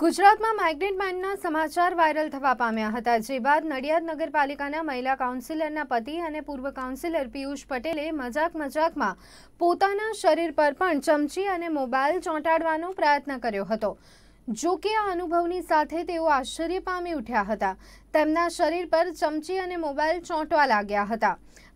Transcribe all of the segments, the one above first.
ગુજરાતમાં માઇગ્રેન્ટ મેનના સમાચાર વાયરલ થવા પામ્યા હતા જે બાદ નડિયાદ નગરપાલિકાના મહિલા કાઉન્સિલરના પતિ અને પૂર્વ કાઉન્સિલર પિયુષ પટેલે મજાક મજાકમાં પોતાના શરીર પર પણ ચમચી અને મોબાઈલ ચોંટાડવાનો પ્રયત્ન કર્યો હતો જો કે આ અનુભવની સાથે તેઓ આશ્ચર્ય પામી ઉઠ્યા હતા તેમના શરીર પર ચમચી અને મોબાઈલ ચોંટવા લાગ્યા હતા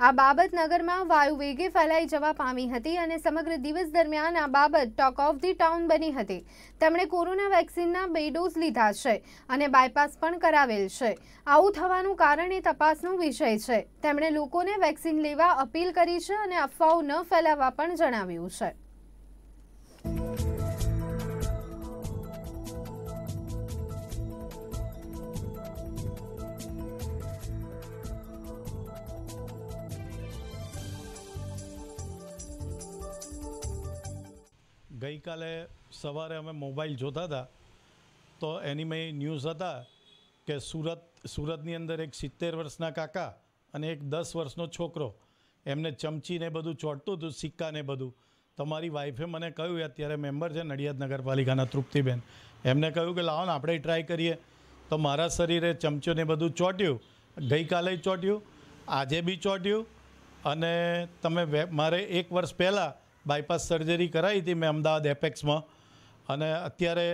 આ બાબત નગરમાં વાયુ વેગે ફેલાઈ જવા પામી હતી અને સમગ્ર દિવસ દરમિયાન આ બાબત ટોક ઓફ ધી ટાઉન બની હતી તેમણે કોરોના વેક્સિનના બે ડોઝ લીધા છે અને બાયપાસ પણ કરાવેલ છે આવું થવાનું કારણ એ તપાસનો વિષય છે તેમણે લોકોને વેક્સિન લેવા અપીલ કરી છે અને અફવાઓ ન ફેલાવવા પણ જણાવ્યું છે ગઈકાલે સવારે અમે મોબાઈલ જોતા હતા તો એની મેં ન્યૂઝ હતા કે સુરત સુરતની અંદર એક સિત્તેર વર્ષના કાકા અને એક દસ વર્ષનો છોકરો એમને ચમચીને બધું ચોંટતું હતું સિક્કાને બધું તમારી વાઈફે મને કહ્યું અત્યારે મેમ્બર છે નડિયાદ નગરપાલિકાના તૃપ્તિબેન એમને કહ્યું કે લાવો ને આપણે ટ્રાય કરીએ તો મારા શરીરે ચમચીઓને બધું ચોંટ્યું ગઈકાલે ચોંટ્યું આજે બી ચોંટ્યું અને તમે મારે એક વર્ષ પહેલાં બાયપાસ સર્જરી કરાવી હતી મેં અમદાવાદ એપેક્સમાં અને અત્યારે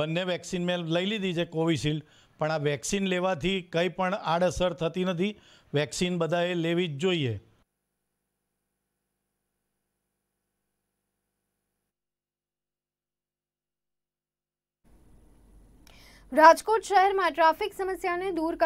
બંને વેક્સિન મેં લઈ લીધી છે કોવિશિલ્ડ પણ આ વેક્સિન લેવાથી કંઈ પણ આડઅસર થતી નથી વેક્સિન બધાએ લેવી જ જોઈએ રાજકોટ શહેરમાં ટ્રાફિક સમસ્યાને દૂર